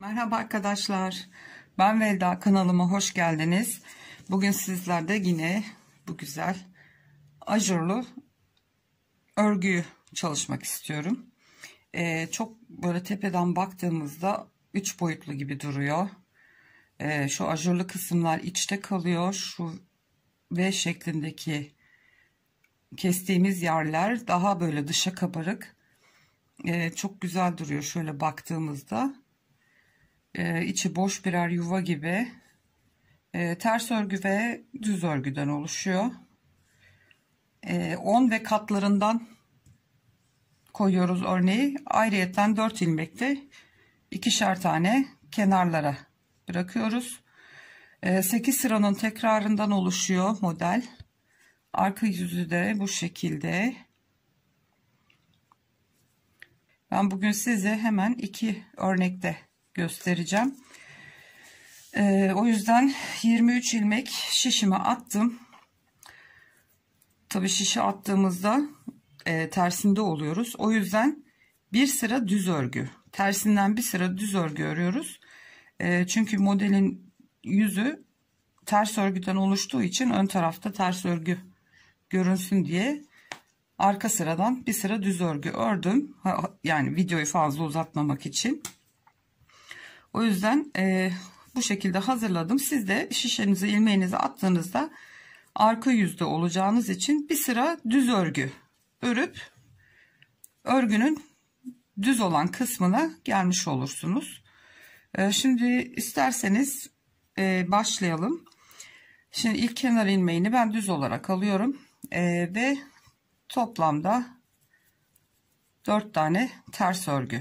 Merhaba arkadaşlar. Ben Velda kanalıma hoş geldiniz. Bugün sizlerde yine bu güzel ajurlu örgüyü çalışmak istiyorum. Ee, çok böyle tepeden baktığımızda üç boyutlu gibi duruyor. Ee, şu ajurlu kısımlar içte kalıyor. Şu V şeklindeki kestiğimiz yerler daha böyle dışa kabarık. Ee, çok güzel duruyor şöyle baktığımızda e, içi boş birer yuva gibi e, ters örgü ve düz örgüden oluşuyor. 10 e, ve katlarından koyuyoruz örneği. Ayrıyeten 4 ilmekte ikişer tane kenarlara bırakıyoruz. 8 e, sıranın tekrarından oluşuyor model. Arka yüzü de bu şekilde. Ben bugün size hemen iki örnekte göstereceğim. Ee, o yüzden 23 ilmek şişime attım. Tabii şişi attığımızda e, tersinde oluyoruz. O yüzden bir sıra düz örgü. Tersinden bir sıra düz örgü örüyoruz. E, çünkü modelin yüzü ters örgüden oluştuğu için ön tarafta ters örgü görünsün diye arka sıradan bir sıra düz örgü ördüm. Yani videoyu fazla uzatmamak için. O yüzden e, bu şekilde hazırladım. Siz de şişenizi ilmeğinizi attığınızda arka yüzde olacağınız için bir sıra düz örgü örüp örgünün düz olan kısmına gelmiş olursunuz. E, şimdi isterseniz e, başlayalım. Şimdi ilk kenar ilmeğini ben düz olarak alıyorum e, ve toplamda 4 tane ters örgü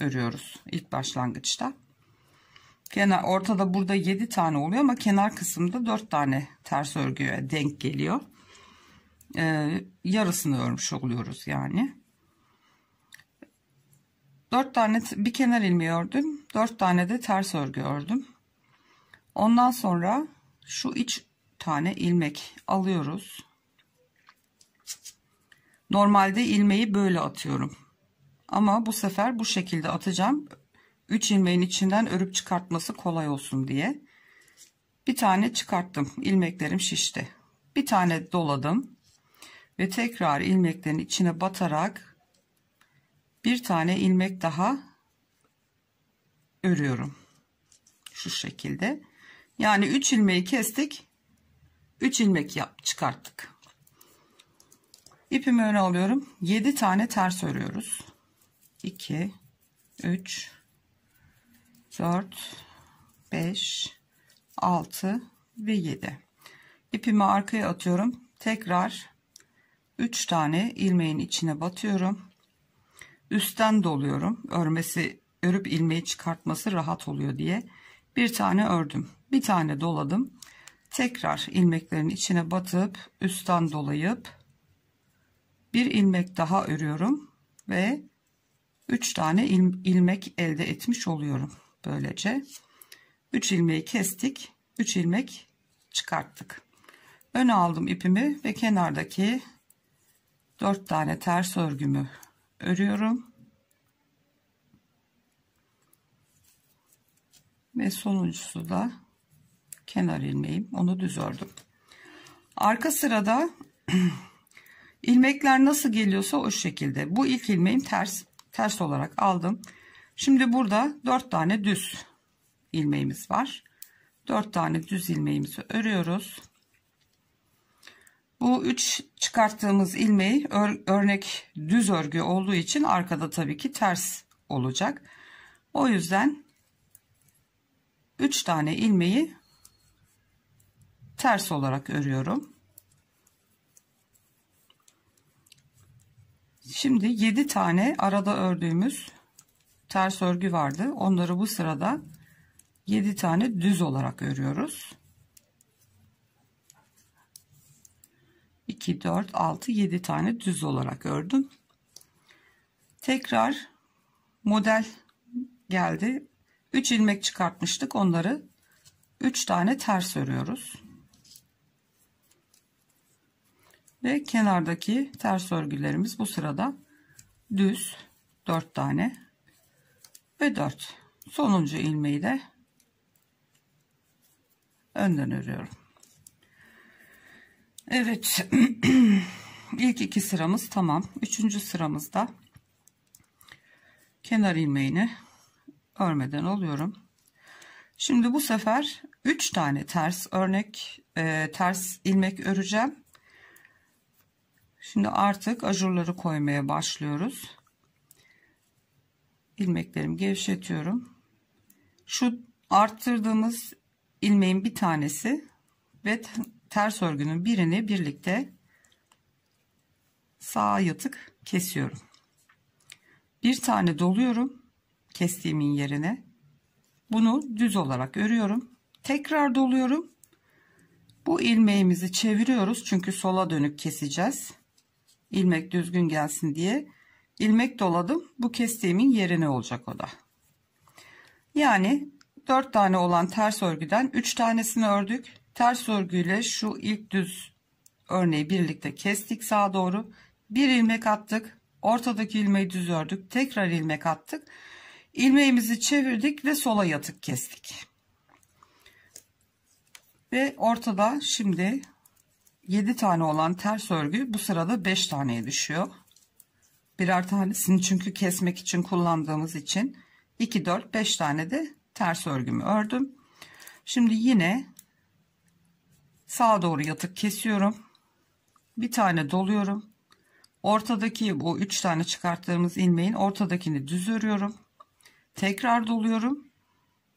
örüyoruz ilk başlangıçta kenar ortada burada 7 tane oluyor ama kenar kısımda 4 tane ters örgüye denk geliyor ee, yarısını örmüş oluyoruz yani 4 tane bir kenar ilmeği ördüm 4 tane de ters örgü ördüm ondan sonra şu iç tane ilmek alıyoruz normalde ilmeği böyle atıyorum ama bu sefer bu şekilde atacağım. 3 ilmeğin içinden örüp çıkartması kolay olsun diye. Bir tane çıkarttım. ilmeklerim şişti. Bir tane doladım. Ve tekrar ilmeklerin içine batarak bir tane ilmek daha örüyorum. Şu şekilde. Yani 3 ilmeği kestik. 3 ilmek yap çıkarttık. İpimi öne alıyorum. 7 tane ters örüyoruz. 2 3 4 5 6 ve 7 ipimi arkaya atıyorum tekrar 3 tane ilmeğin içine batıyorum üstten doluyorum örmesi örüp ilmeği çıkartması rahat oluyor diye bir tane ördüm bir tane doladım tekrar ilmeklerin içine batıp üstten dolayıp bir ilmek daha örüyorum ve 3 tane il, ilmek elde etmiş oluyorum böylece. 3 ilmeği kestik. 3 ilmek çıkarttık. Öne aldım ipimi ve kenardaki 4 tane ters örgümü örüyorum. Ve sonuncusu da kenar ilmeğim. Onu düz ördüm. Arka sırada ilmekler nasıl geliyorsa o şekilde. Bu ilk ilmeğim ters ters olarak aldım. Şimdi burada 4 tane düz ilmeğimiz var. 4 tane düz ilmeğimizi örüyoruz. Bu 3 çıkarttığımız ilmeği ör, örnek düz örgü olduğu için arkada tabii ki ters olacak. O yüzden 3 tane ilmeği ters olarak örüyorum. Şimdi 7 tane arada ördüğümüz ters örgü vardı. Onları bu sırada 7 tane düz olarak örüyoruz. 2 4 6 7 tane düz olarak ördüm. Tekrar model geldi. 3 ilmek çıkartmıştık. Onları 3 tane ters örüyoruz. ve kenardaki ters örgülerimiz bu sırada düz 4 tane ve 4 sonuncu ilmeği de önden örüyorum Evet ilk iki sıramız tamam üçüncü sıramızda kenar ilmeğini örmeden oluyorum şimdi bu sefer 3 tane ters örnek e, ters ilmek öreceğim Şimdi artık ajurları koymaya başlıyoruz. İlmeklerimi gevşetiyorum. Şu arttırdığımız ilmeğin bir tanesi ve ters örgünün birini birlikte sağa yatık kesiyorum. Bir tane doluyorum kestiğimin yerine. Bunu düz olarak örüyorum. Tekrar doluyorum. Bu ilmeğimizi çeviriyoruz çünkü sola dönük keseceğiz ilmek düzgün gelsin diye ilmek doladım. Bu kestiğimin yerine olacak o da. Yani 4 tane olan ters örgüden 3 tanesini ördük. Ters örgüyle şu ilk düz örneği birlikte kestik sağa doğru. Bir ilmek attık. Ortadaki ilmeği düz ördük. Tekrar ilmek attık. Ilmeğimizi çevirdik ve sola yatık kestik. Ve ortada şimdi 7 tane olan ters örgü bu sırada 5 taneye düşüyor. Birer tanesini çünkü kesmek için kullandığımız için 2 4 5 tane de ters örgümü ördüm. Şimdi yine sağa doğru yatık kesiyorum. Bir tane doluyorum. Ortadaki bu 3 tane çıkarttığımız ilmeğin ortadakini düz örüyorum. Tekrar doluyorum.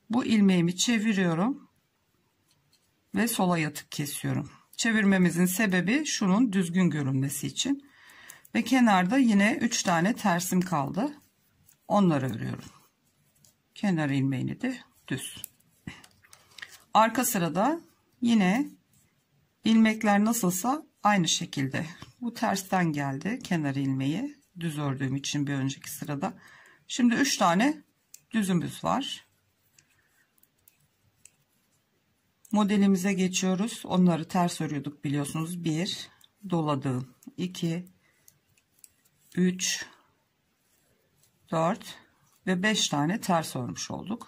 Bu ilmeğimi çeviriyorum ve sola yatık kesiyorum. Çevirmemizin sebebi şunun düzgün görünmesi için. Ve kenarda yine 3 tane tersim kaldı. Onları örüyorum. Kenar ilmeğini de düz. Arka sırada yine ilmekler nasılsa aynı şekilde. Bu tersten geldi kenar ilmeği. Düz ördüğüm için bir önceki sırada. Şimdi 3 tane düzümüz var. modelimize geçiyoruz onları ters örüyorduk biliyorsunuz 1 doladım 2 3 4 ve 5 tane ters örmüş olduk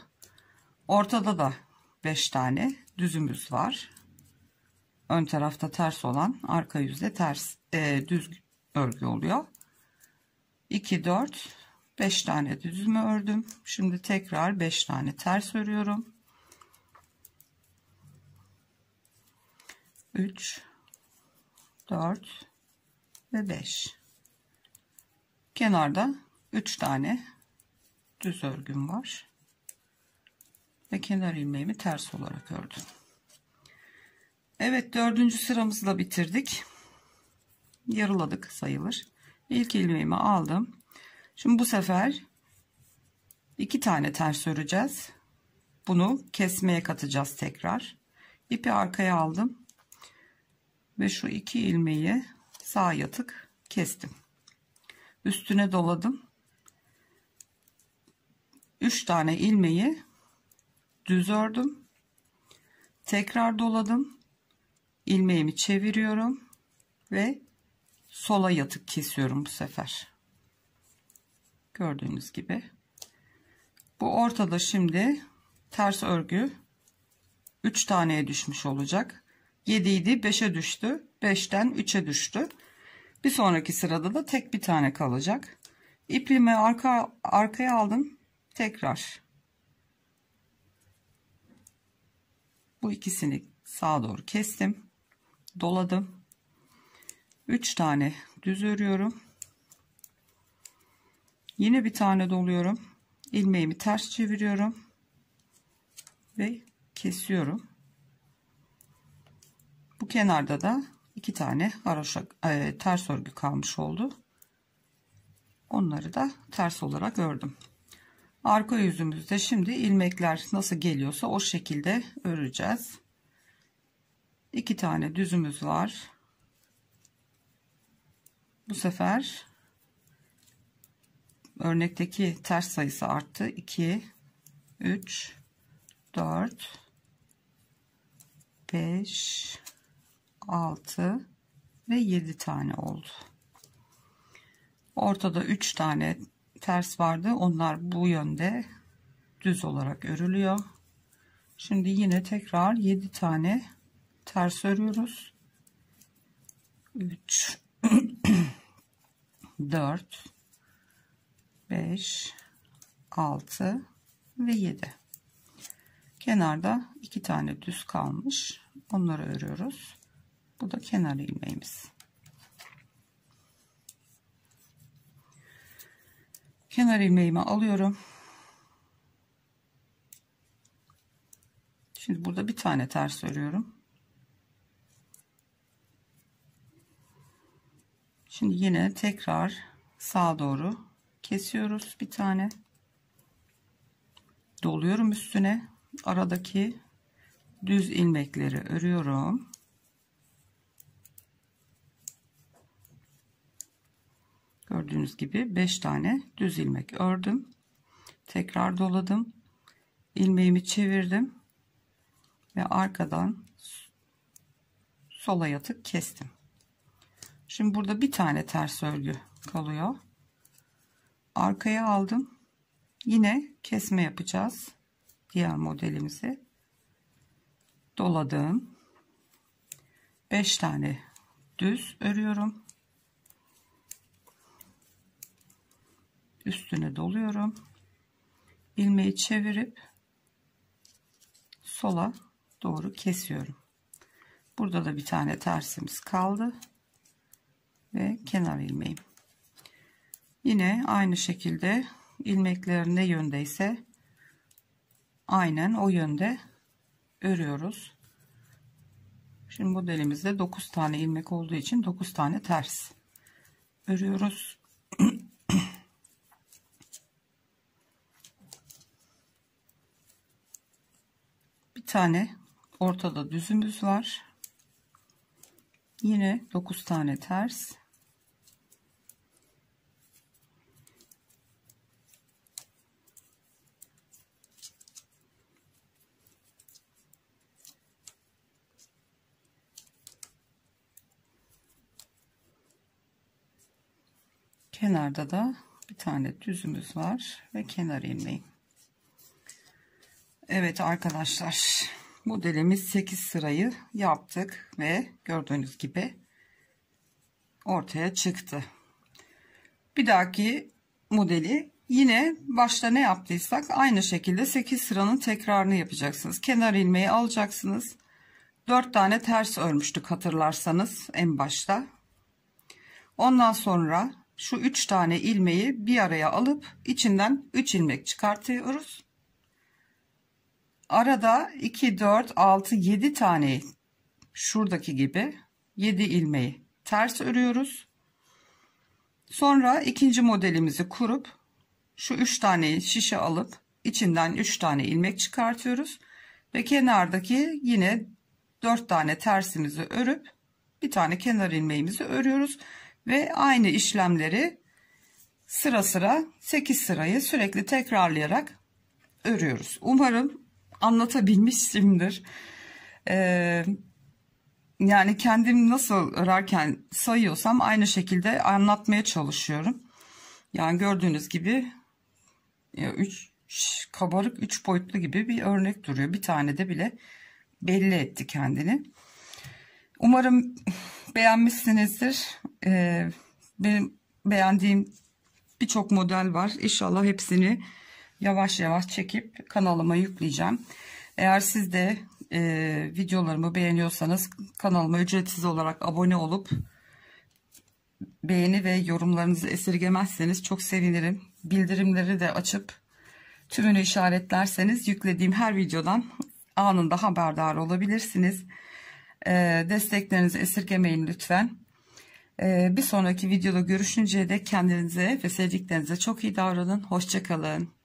ortada da 5 tane düzümüz var ön tarafta ters olan arka yüzde ters e, düz örgü oluyor 2 4 5 tane düzümü ördüm şimdi tekrar 5 tane ters örüyorum 3 4 ve 5 kenarda 3 tane düz örgüm var ve kenar ilmeğimi ters olarak ördüm Evet dördüncü sıramızı da bitirdik yarıladık sayılır ilk ilmeğimi aldım şimdi bu sefer iki tane ters öreceğiz bunu kesmeye katacağız tekrar ipi arkaya aldım ve şu iki ilmeği sağ yatık kestim üstüne doladım 3 tane ilmeği düz ördüm tekrar doladım ilmeğimi çeviriyorum ve sola yatık kesiyorum bu sefer gördüğünüz gibi bu ortada şimdi ters örgü 3 taneye düşmüş olacak 7 idi 5'e düştü. 5'ten 3'e düştü. Bir sonraki sırada da tek bir tane kalacak. İpimi arka, arkaya aldım. Tekrar. Bu ikisini sağa doğru kestim. Doladım. 3 tane düz örüyorum. Yine bir tane doluyorum. Ilmeğimi ters çeviriyorum. Ve kesiyorum. Bu kenarda da iki tane haroşa e, ters örgü kalmış oldu. Onları da ters olarak ördüm. Arka yüzümüzde şimdi ilmekler nasıl geliyorsa o şekilde öreceğiz. İki tane düzümüz var. Bu sefer örnekteki ters sayısı arttı. 2 3 4 5 6 ve 7 tane oldu. Ortada 3 tane ters vardı. Onlar bu yönde düz olarak örülüyor. Şimdi yine tekrar 7 tane ters örüyoruz. 3 4 5 6 ve 7 kenarda iki tane düz kalmış onları örüyoruz bu da kenar ilmeğimiz. Kenar ilmeğimi alıyorum. Şimdi burada bir tane ters örüyorum. Şimdi yine tekrar sağa doğru kesiyoruz bir tane. Doluyorum üstüne. Aradaki düz ilmekleri örüyorum. Gördüğünüz gibi 5 tane düz ilmek ördüm. Tekrar doladım. ilmeğimi çevirdim. Ve arkadan sola yatık kestim. Şimdi burada bir tane ters örgü kalıyor. Arkaya aldım. Yine kesme yapacağız. Diğer modelimizi. Doladım. 5 tane düz örüyorum. üstüne doluyorum. Ilmeği çevirip sola doğru kesiyorum. Burada da bir tane tersimiz kaldı. Ve kenar ilmeğim. Yine aynı şekilde ilmekler ne yöndeyse aynen o yönde örüyoruz. Şimdi modelimizde 9 tane ilmek olduğu için 9 tane ters örüyoruz. bir tane ortada düzümüz var. Yine 9 tane ters. Kenarda da bir tane düzümüz var ve kenar ilmeği. Evet arkadaşlar modelimiz 8 sırayı yaptık ve gördüğünüz gibi ortaya çıktı. Bir dahaki modeli yine başta ne yaptıysak aynı şekilde 8 sıranın tekrarını yapacaksınız. Kenar ilmeği alacaksınız. 4 tane ters örmüştük hatırlarsanız en başta. Ondan sonra şu 3 tane ilmeği bir araya alıp içinden 3 ilmek çıkartıyoruz arada 2 4 6 7 tane şuradaki gibi 7 ilmeği ters örüyoruz sonra ikinci modelimizi kurup şu 3 tane şişe alıp içinden 3 tane ilmek çıkartıyoruz ve kenardaki yine 4 tane tersimizi örüp bir tane kenar ilmeğimizi örüyoruz ve aynı işlemleri sıra sıra 8 sırayı sürekli tekrarlayarak örüyoruz. Umarım anlatabilmişimdir. Ee, yani kendim nasıl örerken sayıyorsam aynı şekilde anlatmaya çalışıyorum. Yani gördüğünüz gibi ya üç, kabarık üç boyutlu gibi bir örnek duruyor. Bir tane de bile belli etti kendini. Umarım beğenmişsinizdir. Ee, benim beğendiğim birçok model var. İnşallah hepsini yavaş yavaş çekip kanalıma yükleyeceğim. Eğer siz de e, videolarımı beğeniyorsanız kanalıma ücretsiz olarak abone olup beğeni ve yorumlarınızı esirgemezseniz çok sevinirim. Bildirimleri de açıp tümünü işaretlerseniz yüklediğim her videodan anında haberdar olabilirsiniz. E, desteklerinizi esirgemeyin lütfen. E, bir sonraki videoda görüşünceye dek kendinize ve sevdiklerinize çok iyi davranın. Hoşçakalın.